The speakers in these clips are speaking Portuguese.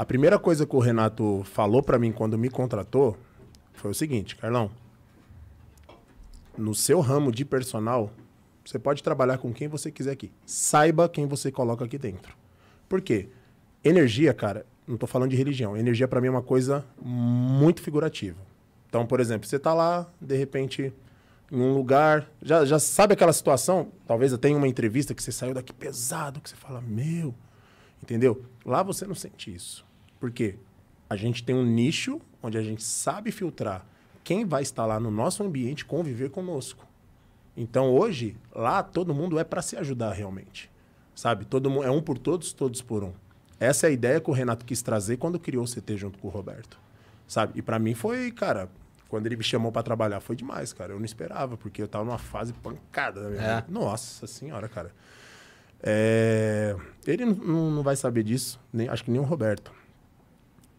A primeira coisa que o Renato falou para mim quando me contratou foi o seguinte, Carlão. No seu ramo de personal, você pode trabalhar com quem você quiser aqui. Saiba quem você coloca aqui dentro. Por quê? Energia, cara, não tô falando de religião. Energia para mim é uma coisa muito figurativa. Então, por exemplo, você tá lá, de repente, em um lugar, já, já sabe aquela situação? Talvez eu tenha uma entrevista que você saiu daqui pesado, que você fala, meu, entendeu? Lá você não sente isso. Porque a gente tem um nicho onde a gente sabe filtrar quem vai estar lá no nosso ambiente conviver conosco. Então hoje, lá todo mundo é para se ajudar realmente. Sabe? Todo mundo é um por todos, todos por um. Essa é a ideia que o Renato quis trazer quando criou o CT junto com o Roberto. Sabe? E para mim foi, cara, quando ele me chamou para trabalhar foi demais, cara. Eu não esperava, porque eu tava numa fase pancada da minha é. vida. Nossa senhora, cara. É... Ele não, não vai saber disso, nem, acho que nem o Roberto.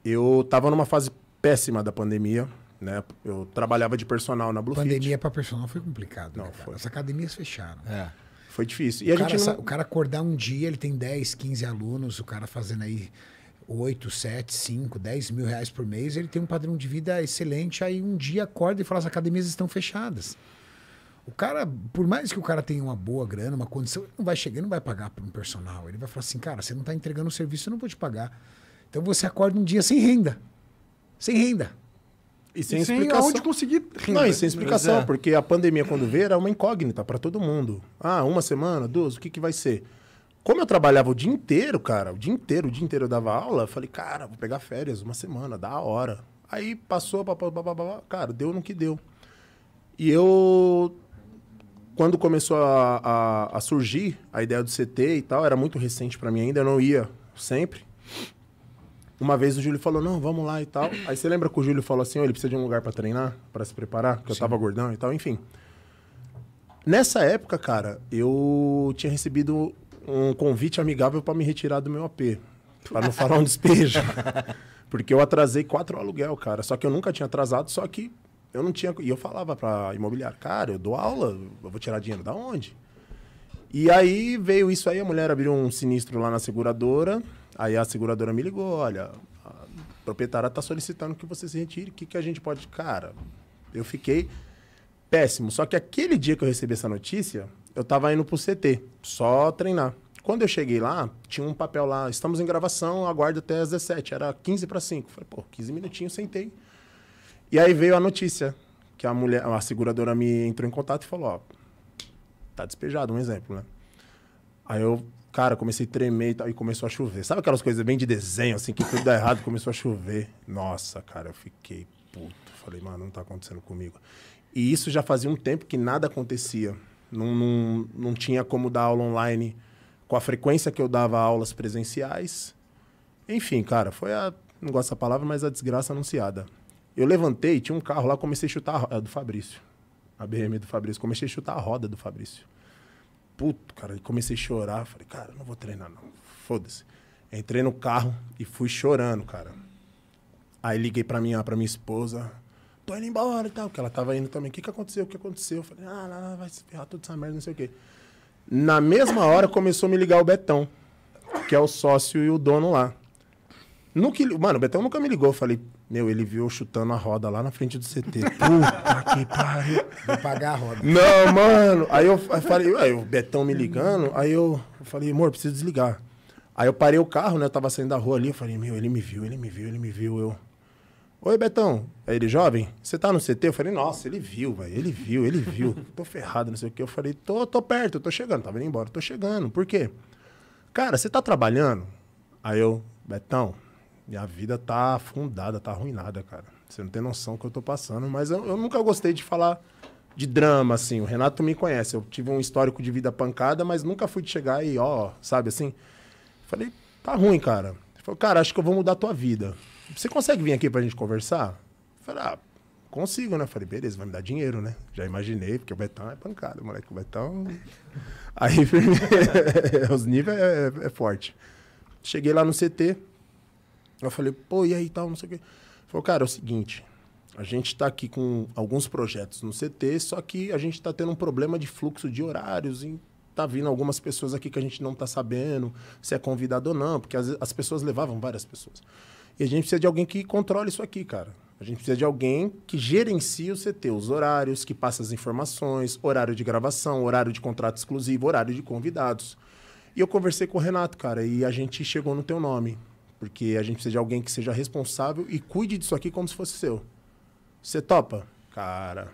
Eu estava numa fase péssima da pandemia, né? Eu trabalhava de personal na Blue Pandemia para personal foi complicado. Não, né, foi. As academias fecharam. É. Foi difícil. E o, a cara, gente não... o cara acordar um dia, ele tem 10, 15 alunos, o cara fazendo aí 8, 7, 5, 10 mil reais por mês, ele tem um padrão de vida excelente. Aí um dia acorda e fala: as academias estão fechadas. O cara, por mais que o cara tenha uma boa grana, uma condição, ele não vai chegar, ele não vai pagar para um personal. Ele vai falar assim: cara, você não está entregando o serviço, eu não vou te pagar. Então você acorda um dia sem renda. Sem renda. E sem, e sem explicação. Onde conseguir renda. Não, e sem explicação, é. porque a pandemia, quando veio, era uma incógnita para todo mundo. Ah, uma semana, duas, o que, que vai ser? Como eu trabalhava o dia inteiro, cara, o dia inteiro, o dia inteiro eu dava aula, eu falei, cara, vou pegar férias, uma semana, da hora. Aí passou, babá, cara, deu no que deu. E eu, quando começou a, a, a surgir a ideia do CT e tal, era muito recente para mim ainda, eu não ia sempre. Uma vez o Júlio falou, não, vamos lá e tal. Aí você lembra que o Júlio falou assim, oh, ele precisa de um lugar para treinar, para se preparar, que eu tava gordão e tal, enfim. Nessa época, cara, eu tinha recebido um convite amigável para me retirar do meu AP, para não falar um despejo. Porque eu atrasei quatro aluguel, cara. Só que eu nunca tinha atrasado, só que eu não tinha. E eu falava para imobiliário, cara, eu dou aula, eu vou tirar dinheiro da onde? E aí veio isso aí, a mulher abriu um sinistro lá na seguradora, Aí a seguradora me ligou, olha, a proprietária está solicitando que você se retire, o que, que a gente pode... Cara, eu fiquei péssimo. Só que aquele dia que eu recebi essa notícia, eu estava indo para o CT, só treinar. Quando eu cheguei lá, tinha um papel lá, estamos em gravação, aguardo até as 17, era 15 para 5. Falei, pô, 15 minutinhos, sentei. E aí veio a notícia, que a mulher, a seguradora me entrou em contato e falou, ó, tá despejado, um exemplo, né? Aí eu Cara, comecei a tremer e tal, e começou a chover. Sabe aquelas coisas bem de desenho, assim, que tudo dá errado, começou a chover. Nossa, cara, eu fiquei puto. Falei, mano, não tá acontecendo comigo. E isso já fazia um tempo que nada acontecia. Não, não, não tinha como dar aula online com a frequência que eu dava aulas presenciais. Enfim, cara, foi a. Não gosto dessa palavra, mas a desgraça anunciada. Eu levantei, tinha um carro lá, comecei a chutar a do Fabrício. A BM do Fabrício. Comecei a chutar a roda do Fabrício puto, cara. E comecei a chorar. Falei, cara, não vou treinar, não. Foda-se. Entrei no carro e fui chorando, cara. Aí liguei pra minha, pra minha esposa. Tô indo embora e tal, porque ela tava indo também. O que, que aconteceu? O que aconteceu? falei, ah, vai se ferrar toda essa merda, não sei o quê. Na mesma hora começou a me ligar o Betão, que é o sócio e o dono lá. No que, mano, o Betão nunca me ligou. Eu falei, meu, ele viu eu chutando a roda lá na frente do CT. Puta que pariu. Vou pagar a roda. Não, mano. Aí eu, eu falei, aí o Betão me ligando. Aí eu, eu falei, amor, preciso desligar. Aí eu parei o carro, né? Eu tava saindo da rua ali. Eu falei, meu, ele me viu, ele me viu, ele me viu. Eu. Oi, Betão. Aí é ele, jovem, você tá no CT? Eu falei, nossa, ele viu, velho. Ele viu, ele viu. tô ferrado, não sei o quê. Eu falei, tô, tô perto, tô chegando. Tava indo embora, tô chegando. Por quê? Cara, você tá trabalhando? Aí eu, Betão, minha vida tá afundada, tá arruinada, cara. Você não tem noção do que eu tô passando. Mas eu, eu nunca gostei de falar de drama, assim. O Renato me conhece. Eu tive um histórico de vida pancada, mas nunca fui de chegar e, ó, sabe assim? Falei, tá ruim, cara. Ele falou, cara, acho que eu vou mudar a tua vida. Você consegue vir aqui pra gente conversar? Eu falei, ah, consigo, né? Eu falei, beleza, vai me dar dinheiro, né? Já imaginei, porque o Betão é pancada, moleque. O Betão. Aí, os níveis é, é, é forte. Cheguei lá no CT, eu falei, pô, e aí tal, não sei o quê. Ele falou, cara, é o seguinte, a gente está aqui com alguns projetos no CT, só que a gente está tendo um problema de fluxo de horários e tá vindo algumas pessoas aqui que a gente não está sabendo se é convidado ou não, porque as, as pessoas levavam várias pessoas. E a gente precisa de alguém que controle isso aqui, cara. A gente precisa de alguém que gerencie o CT, os horários, que passa as informações, horário de gravação, horário de contrato exclusivo, horário de convidados. E eu conversei com o Renato, cara, e a gente chegou no teu nome. Porque a gente precisa de alguém que seja responsável e cuide disso aqui como se fosse seu. Você topa? Cara.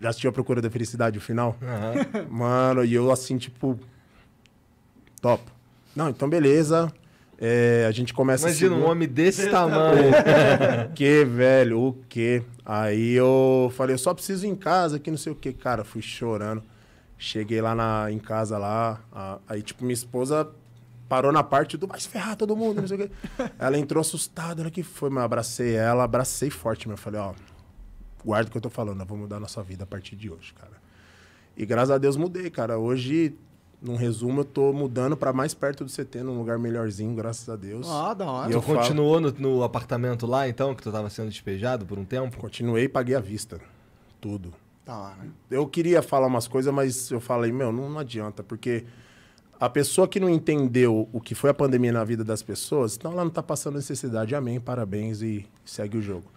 Já assistiu a Procura da Felicidade, o final? Uhum. Mano, e eu assim, tipo. top. Não, então beleza. É, a gente começa Imagina um homem desse tamanho. que, velho, o que? Aí eu falei, eu só preciso ir em casa, que não sei o que. Cara, fui chorando. Cheguei lá na, em casa lá. A, aí, tipo, minha esposa parou na parte do mais ferrado ferrar todo mundo, não sei o quê. Ela entrou assustada, ela que foi, mas eu abracei ela, abracei forte, meu. Eu falei, ó, guarda o que eu tô falando, eu vou mudar a nossa vida a partir de hoje, cara. E graças a Deus mudei, cara. Hoje, num resumo, eu tô mudando para mais perto do CT, num lugar melhorzinho, graças a Deus. Ah, da hora. E tu eu continuou falo... no, no apartamento lá, então, que tu tava sendo despejado por um tempo? Continuei e paguei à vista. Tudo. Tá lá, né? Eu queria falar umas coisas, mas eu falei, meu, não, não adianta, porque a pessoa que não entendeu o que foi a pandemia na vida das pessoas, então ela não está passando necessidade. Amém, parabéns e segue o jogo.